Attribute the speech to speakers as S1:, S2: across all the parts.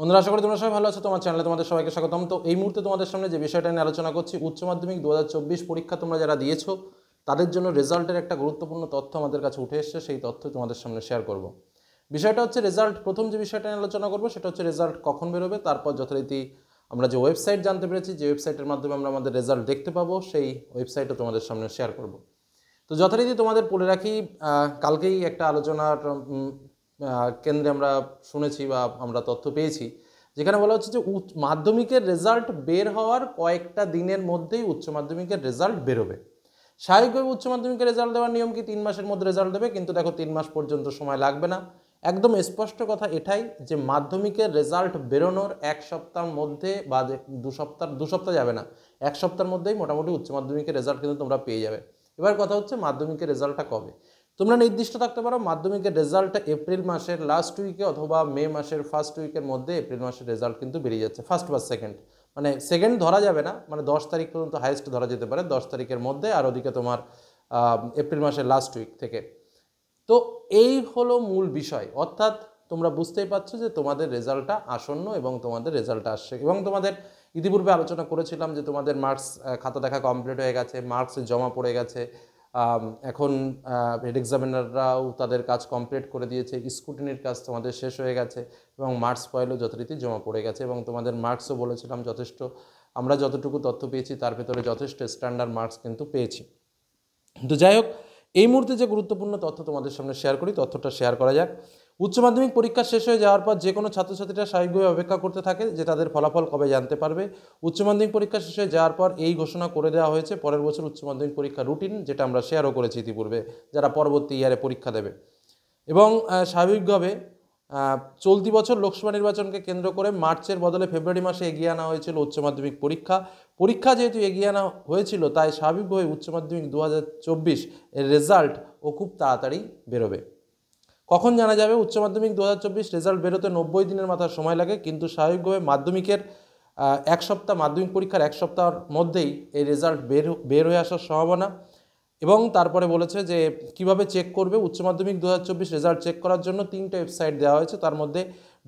S1: বন্ধুরা আশা করি তোমরা সবাই ভালো আছো তোমার চ্যানেলে তোমাদের সবাইকে স্বাগতম তো এই মুহূর্তে তোমাদের সামনে যে বিষয়টা নিয়ে আলোচনা করছি উচ্চ মাধ্যমিক দু পরীক্ষা তোমরা যারা দিয়েছো তাদের জন্য রেজাল্টের একটা গুরুত্বপূর্ণ তথ্য আমাদের কাছে উঠে এসছে সেই তথ্য তোমাদের সামনে শেয়ার করব বিষয়টা হচ্ছে রেজাল্ট প্রথম যে বিষয়টা নিয়ে আলোচনা করবো সেটা হচ্ছে রেজাল্ট কখন বেরোবে তারপর যথারীতি আমরা যে ওয়েবসাইট জানতে পেরেছি যে ওয়েবসাইটের মাধ্যমে আমরা আমাদের রেজাল্ট দেখতে পাবো সেই ওয়েবসাইটও তোমাদের সামনে শেয়ার করব তো যথারীতি তোমাদের বলে রাখি কালকেই একটা আলোচনার কেন্দ্রে আমরা শুনেছি বা আমরা তথ্য পেয়েছি যেখানে বলা হচ্ছে যে মাধ্যমিকের রেজাল্ট বের হওয়ার কয়েকটা দিনের মধ্যেই উচ্চ মাধ্যমিকের রেজাল্ট বেরোবে স্বাভাবিকভাবে উচ্চ মাধ্যমিকের রেজাল্ট দেওয়ার নিয়ম কি তিন মাসের মধ্যে রেজাল্ট দেবে কিন্তু দেখো তিন মাস পর্যন্ত সময় লাগবে না একদম স্পষ্ট কথা এটাই যে মাধ্যমিকের রেজাল্ট বেরোনোর এক সপ্তাহের মধ্যে বা দু সপ্তাহ দু সপ্তাহ যাবে না এক সপ্তাহের মধ্যেই মোটামুটি উচ্চ মাধ্যমিকের রেজাল্ট কিন্তু তোমরা পেয়ে যাবে এবার কথা হচ্ছে মাধ্যমিকের রেজাল্টটা কবে তোমরা নির্দিষ্ট থাকতে পারো মাধ্যমিকের রেজাল্টটা এপ্রিল মাসের লাস্ট উইকে অথবা মে মাসের ফার্স্ট উইকের মধ্যে এপ্রিল মাসের রেজাল্ট কিন্তু বেরিয়ে যাচ্ছে ফার্স্ট বা সেকেন্ড মানে সেকেন্ড ধরা যাবে না মানে দশ তারিখ পর্যন্ত হাইয়েস্ট ধরা যেতে পারে দশ তারিখের মধ্যে আর ওদিকে তোমার এপ্রিল মাসের লাস্ট উইক থেকে তো এই হলো মূল বিষয় অর্থাৎ তোমরা বুঝতেই পারছো যে তোমাদের রেজাল্টটা আসন্ন এবং তোমাদের রেজাল্ট আসছে এবং তোমাদের ইতিপূর্বে আলোচনা করেছিলাম যে তোমাদের মার্কস খাতা দেখা কমপ্লিট হয়ে গেছে মার্কস জমা পড়ে গেছে এখন হেড এক্সামিনাররাও তাদের কাজ কমপ্লিট করে দিয়েছে স্কুটিনির কাজ তোমাদের শেষ হয়ে গেছে এবং মার্কস পয়েলও যথারীতি জমা পড়ে গেছে এবং তোমাদের মার্কসও বলেছিলাম যথেষ্ট আমরা যতটুকু তথ্য পেয়েছি তার ভেতরে যথেষ্ট স্ট্যান্ডার্ড মার্কস কিন্তু পেয়েছি কিন্তু যাই হোক এই মুহূর্তে যে গুরুত্বপূর্ণ তথ্য তোমাদের সামনে শেয়ার করি তথ্যটা শেয়ার করা যাক উচ্চ মাধ্যমিক পরীক্ষা শেষ হয়ে যাওয়ার পর যে কোনো ছাত্রছাত্রীরা স্বাভাবিকভাবে অপেক্ষা করতে থাকে যে তাদের ফলাফল কবে জানতে পারবে উচ্চ মাধ্যমিক পরীক্ষা শেষ হয়ে যাওয়ার পর এই ঘোষণা করে দেওয়া হয়েছে পরের বছর উচ্চ মাধ্যমিক পরীক্ষা রুটিন যেটা আমরা শেয়ারও করেছি ইতিপূর্বে যারা পরবর্তী ইয়ারে পরীক্ষা দেবে এবং স্বাভাবিকভাবে চলতি বছর লোকসভা নির্বাচনকে কেন্দ্র করে মার্চের বদলে ফেব্রুয়ারি মাসে এগিয়ে আনা হয়েছিল উচ্চ মাধ্যমিক পরীক্ষা পরীক্ষা যেহেতু এগিয়ে আনা হয়েছিল তাই স্বাভাবিকভাবে উচ্চ মাধ্যমিক দু এর রেজাল্টও খুব তাড়াতাড়ি বেরোবে কখন জানা যাবে উচ্চ মাধ্যমিক দু রেজাল্ট বেরোতে নব্বই দিনের মাথায় সময় লাগে কিন্তু স্বাভাবিকভাবে মাধ্যমিকের এক সপ্তাহ মাধ্যমিক পরীক্ষার এক সপ্তাহর মধ্যেই এই রেজাল্ট বের বের হয়ে আসার সম্ভাবনা এবং তারপরে বলেছে যে কিভাবে চেক করবে উচ্চ মাধ্যমিক দু রেজাল্ট চেক করার জন্য তিনটে ওয়েবসাইট দেওয়া হয়েছে তার মধ্যে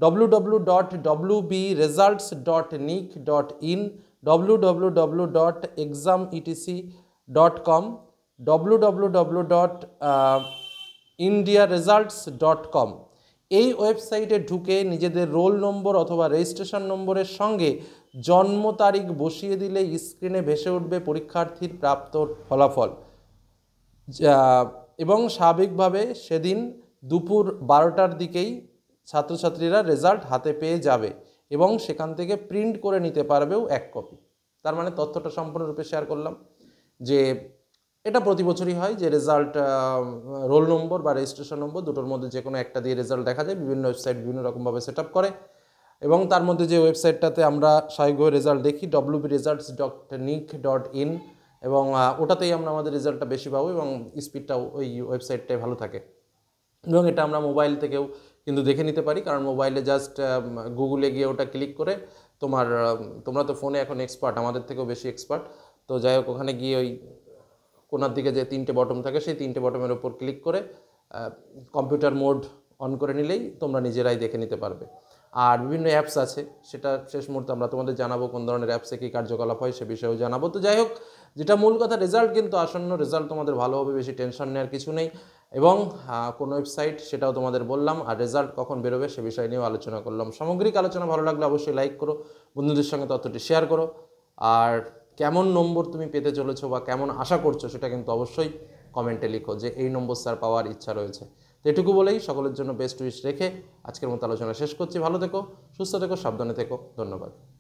S1: W W dot W B results dot nic dot in W W W dot exam ETC dot com W W W dot India results dot com এই ওয়েবসাইটে ঢুকে নিজেদের রোল নম্বর অথবা রেজিস্ট্রেশন নম্বরের সঙ্গে জন্ম তারিখ বসিয়ে দিলে স্ক্রিনে ভেসে উঠবে পরীক্ষার্থীর প্রাপ্ত ফলাফল এবং স্বাভাবিকভাবে সেদিন দুপুর বারোটার দিকেই ছাত্রছাত্রীরা রেজাল্ট হাতে পেয়ে যাবে এবং সেখান থেকে প্রিন্ট করে নিতে পারবেও এক কপি তার মানে তথ্যটা সম্পূর্ণরূপে শেয়ার করলাম যে এটা প্রতি বছরই হয় যে রেজাল্ট রোল নম্বর বা রেজিস্ট্রেশন নম্বর দুটোর মধ্যে যে কোনো একটা দিয়ে রেজাল্ট দেখা যায় বিভিন্ন ওয়েবসাইট বিভিন্ন রকমভাবে সেট করে এবং তার মধ্যে যে ওয়েবসাইটটাতে আমরা স্বাভাবিকভাবে রেজাল্ট দেখি WB results dot nic dot in এবং ওটাতেই আমরা আমাদের রেজাল্টটা বেশি পাবো এবং স্পিডটা ওই ওয়েবসাইটটাই ভালো থাকে এবং এটা আমরা মোবাইল থেকেও কিন্তু দেখে নিতে পারি কারণ মোবাইলে জাস্ট গুগলে গিয়ে ওটা ক্লিক করে তোমার তোমরা তো ফোনে এখন এক্সপার্ট আমাদের থেকেও বেশি এক্সপার্ট তো যাই হোক ওখানে গিয়ে ওই কোনার দিকে যে তিনটে বটম থাকে সেই তিনটে বটমের ওপর ক্লিক করে কম্পিউটার মোড অন করে নিলেই তোমরা নিজেরাই দেখে নিতে পারবে আর বিভিন্ন অ্যাপস আছে সেটা শেষ মুহূর্তে আমরা তোমাদের জানাবো কোন ধরনের অ্যাপসে কী কার্যকলাপ হয় সে বিষয়েও জানাবো তো যাই হোক যেটা মূল কথা রেজাল্ট কিন্তু আসন্ন রেজাল্ট তোমাদের ভালো হবে বেশি টেনশন নেওয়ার কিছু নেই এবং কোনো ওয়েবসাইট সেটাও তোমাদের বললাম আর রেজাল্ট কখন বেরোবে সে বিষয় নিয়েও আলোচনা করলাম সামগ্রিক আলোচনা ভালো লাগলে অবশ্যই লাইক করো বন্ধুদের সঙ্গে তথ্যটি শেয়ার করো আর কেমন নম্বর তুমি পেতে চলেছো বা কেমন আশা করছো সেটা কিন্তু অবশ্যই কমেন্টে লিখো যে এই নম্বর স্যার পাওয়ার ইচ্ছা রয়েছে তো এটুকু বলেই সকলের জন্য বেস্ট উইশ রেখে আজকের মতো আলোচনা শেষ করছি ভালো থেকো সুস্থ থেকো সাবধানে থেকো ধন্যবাদ